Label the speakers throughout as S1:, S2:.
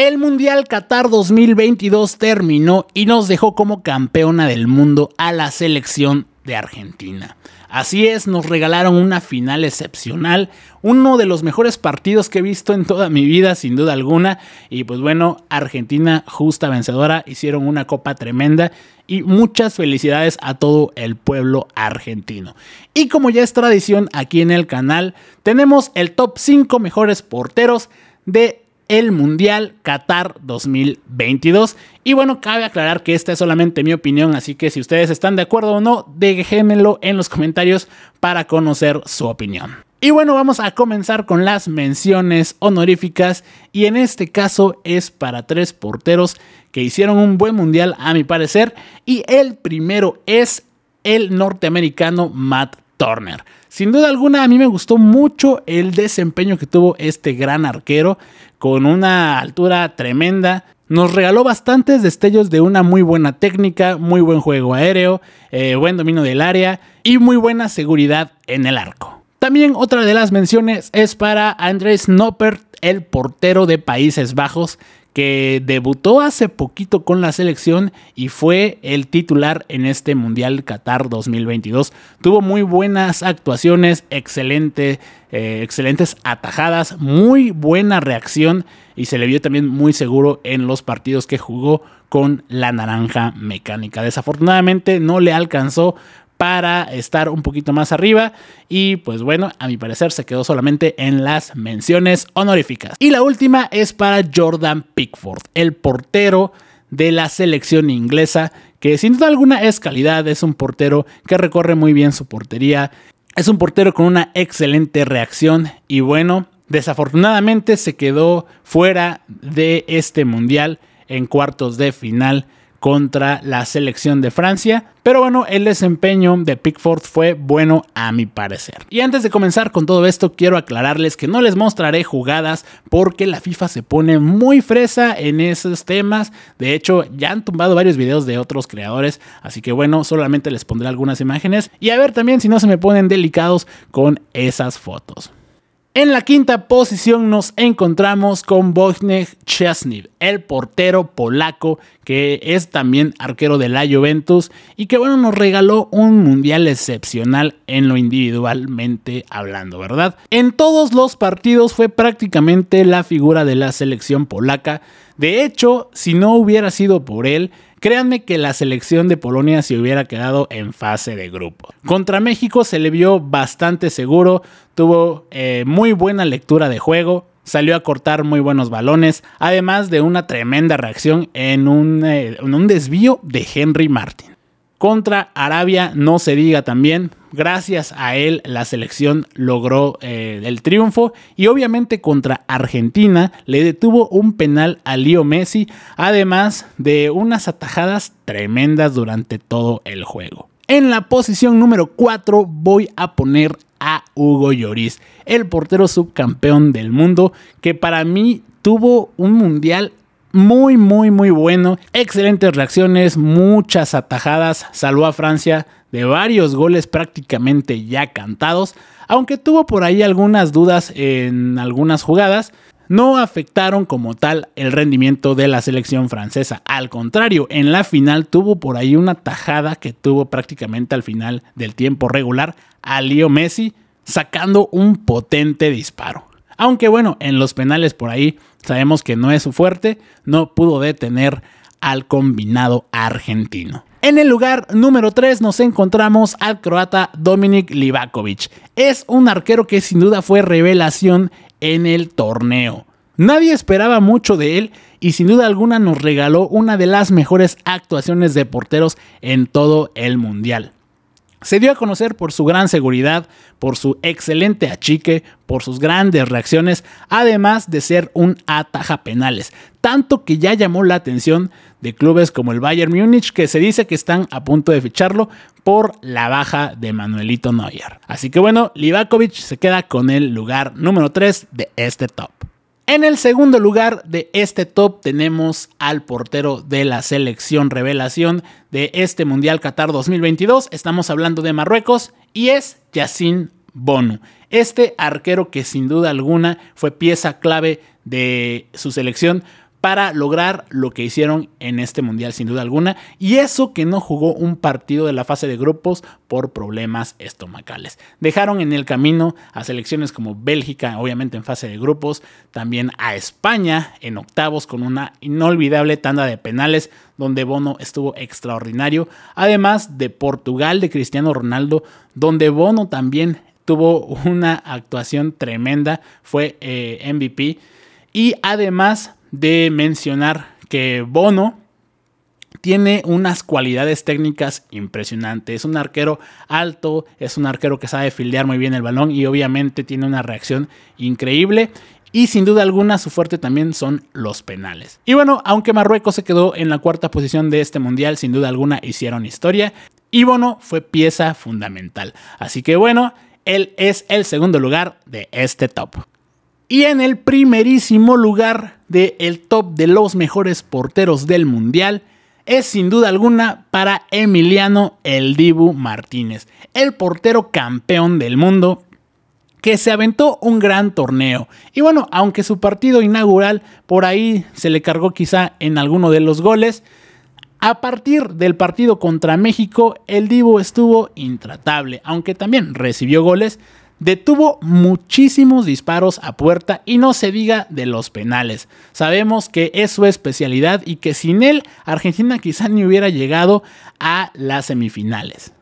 S1: El Mundial Qatar 2022 terminó y nos dejó como campeona del mundo a la selección de Argentina. Así es, nos regalaron una final excepcional, uno de los mejores partidos que he visto en toda mi vida, sin duda alguna. Y pues bueno, Argentina justa vencedora, hicieron una copa tremenda y muchas felicidades a todo el pueblo argentino. Y como ya es tradición aquí en el canal, tenemos el top 5 mejores porteros de el Mundial Qatar 2022. Y bueno, cabe aclarar que esta es solamente mi opinión, así que si ustedes están de acuerdo o no, déjenmelo en los comentarios para conocer su opinión. Y bueno, vamos a comenzar con las menciones honoríficas y en este caso es para tres porteros que hicieron un buen mundial a mi parecer y el primero es el norteamericano Matt Turner. Sin duda alguna, a mí me gustó mucho el desempeño que tuvo este gran arquero con una altura tremenda. Nos regaló bastantes destellos de una muy buena técnica, muy buen juego aéreo, eh, buen dominio del área y muy buena seguridad en el arco. También otra de las menciones es para Andrés Noppert, el portero de Países Bajos, que debutó hace poquito con la selección y fue el titular en este Mundial Qatar 2022. Tuvo muy buenas actuaciones, excelente, eh, excelentes atajadas, muy buena reacción y se le vio también muy seguro en los partidos que jugó con la naranja mecánica. Desafortunadamente no le alcanzó para estar un poquito más arriba y pues bueno, a mi parecer se quedó solamente en las menciones honoríficas. Y la última es para Jordan Pickford, el portero de la selección inglesa, que sin duda alguna es calidad, es un portero que recorre muy bien su portería, es un portero con una excelente reacción y bueno, desafortunadamente se quedó fuera de este mundial en cuartos de final contra la selección de Francia. Pero bueno, el desempeño de Pickford fue bueno a mi parecer. Y antes de comenzar con todo esto, quiero aclararles que no les mostraré jugadas porque la FIFA se pone muy fresa en esos temas. De hecho, ya han tumbado varios videos de otros creadores, así que bueno, solamente les pondré algunas imágenes y a ver también si no se me ponen delicados con esas fotos. En la quinta posición nos encontramos con Wojciech Chesniv, el portero polaco que es también arquero de la Juventus y que bueno nos regaló un mundial excepcional en lo individualmente hablando, ¿verdad? En todos los partidos fue prácticamente la figura de la selección polaca. De hecho, si no hubiera sido por él, Créanme que la selección de Polonia se hubiera quedado en fase de grupo. Contra México se le vio bastante seguro, tuvo eh, muy buena lectura de juego, salió a cortar muy buenos balones, además de una tremenda reacción en un, eh, en un desvío de Henry Martin. Contra Arabia no se diga también. Gracias a él la selección logró eh, el triunfo y obviamente contra Argentina le detuvo un penal a Leo Messi, además de unas atajadas tremendas durante todo el juego. En la posición número 4 voy a poner a Hugo Lloris, el portero subcampeón del mundo, que para mí tuvo un mundial muy, muy, muy bueno. Excelentes reacciones, muchas atajadas. Salvó a Francia de varios goles prácticamente ya cantados. Aunque tuvo por ahí algunas dudas en algunas jugadas, no afectaron como tal el rendimiento de la selección francesa. Al contrario, en la final tuvo por ahí una tajada que tuvo prácticamente al final del tiempo regular a Leo Messi, sacando un potente disparo. Aunque bueno, en los penales por ahí sabemos que no es su fuerte, no pudo detener al combinado argentino. En el lugar número 3 nos encontramos al croata Dominik Livakovic. Es un arquero que sin duda fue revelación en el torneo. Nadie esperaba mucho de él y sin duda alguna nos regaló una de las mejores actuaciones de porteros en todo el mundial. Se dio a conocer por su gran seguridad, por su excelente achique, por sus grandes reacciones, además de ser un ataja penales, tanto que ya llamó la atención de clubes como el Bayern Múnich, que se dice que están a punto de ficharlo por la baja de Manuelito Neuer. Así que bueno, Livakovic se queda con el lugar número 3 de este top. En el segundo lugar de este top tenemos al portero de la selección revelación de este Mundial Qatar 2022. Estamos hablando de Marruecos y es Yacine Bono. Este arquero que sin duda alguna fue pieza clave de su selección para lograr lo que hicieron en este mundial sin duda alguna y eso que no jugó un partido de la fase de grupos por problemas estomacales. Dejaron en el camino a selecciones como Bélgica, obviamente en fase de grupos, también a España en octavos con una inolvidable tanda de penales donde Bono estuvo extraordinario, además de Portugal de Cristiano Ronaldo, donde Bono también tuvo una actuación tremenda, fue eh, MVP y además de mencionar que Bono tiene unas cualidades técnicas impresionantes. Es un arquero alto, es un arquero que sabe fildear muy bien el balón y obviamente tiene una reacción increíble. Y sin duda alguna su fuerte también son los penales. Y bueno, aunque Marruecos se quedó en la cuarta posición de este mundial, sin duda alguna hicieron historia. Y Bono fue pieza fundamental. Así que bueno, él es el segundo lugar de este top. Y en el primerísimo lugar del el top de los mejores porteros del Mundial es sin duda alguna para Emiliano El Dibu Martínez, el portero campeón del mundo que se aventó un gran torneo. Y bueno, aunque su partido inaugural por ahí se le cargó quizá en alguno de los goles, a partir del partido contra México, el Dibu estuvo intratable, aunque también recibió goles, detuvo muchísimos disparos a puerta y no se diga de los penales. Sabemos que es su especialidad y que sin él Argentina quizá ni hubiera llegado a las semifinales.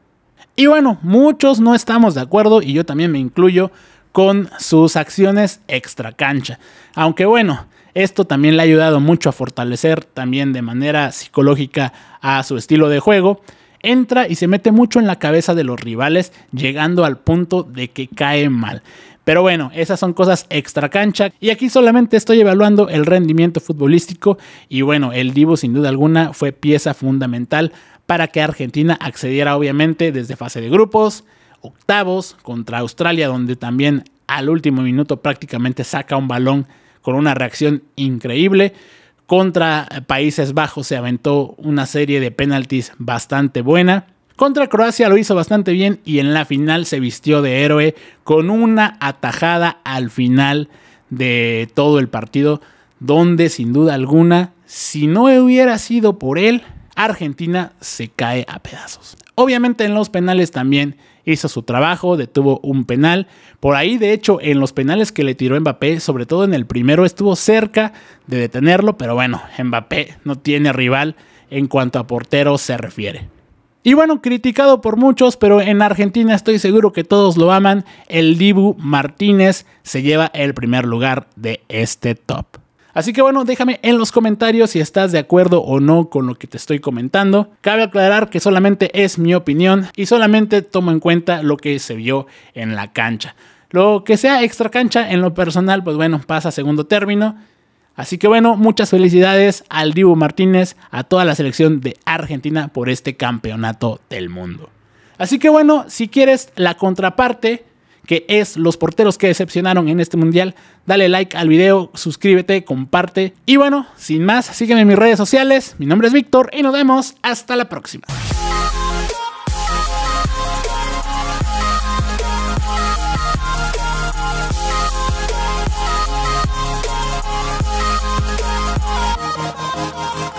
S1: Y bueno, muchos no estamos de acuerdo y yo también me incluyo con sus acciones extra cancha. Aunque bueno, esto también le ha ayudado mucho a fortalecer también de manera psicológica a su estilo de juego entra y se mete mucho en la cabeza de los rivales, llegando al punto de que cae mal. Pero bueno, esas son cosas extra cancha y aquí solamente estoy evaluando el rendimiento futbolístico y bueno, el Divo sin duda alguna fue pieza fundamental para que Argentina accediera obviamente desde fase de grupos, octavos contra Australia donde también al último minuto prácticamente saca un balón con una reacción increíble. Contra Países Bajos se aventó una serie de penaltis bastante buena. Contra Croacia lo hizo bastante bien y en la final se vistió de héroe con una atajada al final de todo el partido donde sin duda alguna, si no hubiera sido por él, Argentina se cae a pedazos. Obviamente en los penales también hizo su trabajo, detuvo un penal. Por ahí, de hecho, en los penales que le tiró Mbappé, sobre todo en el primero, estuvo cerca de detenerlo, pero bueno, Mbappé no tiene rival en cuanto a portero se refiere. Y bueno, criticado por muchos, pero en Argentina estoy seguro que todos lo aman, el Dibu Martínez se lleva el primer lugar de este top. Así que bueno, déjame en los comentarios si estás de acuerdo o no con lo que te estoy comentando. Cabe aclarar que solamente es mi opinión y solamente tomo en cuenta lo que se vio en la cancha. Lo que sea extra cancha, en lo personal, pues bueno, pasa a segundo término. Así que bueno, muchas felicidades al Dibu Martínez, a toda la selección de Argentina por este campeonato del mundo. Así que bueno, si quieres la contraparte, que es los porteros que decepcionaron en este mundial. Dale like al video, suscríbete, comparte. Y bueno, sin más, sígueme en mis redes sociales. Mi nombre es Víctor y nos vemos hasta la próxima.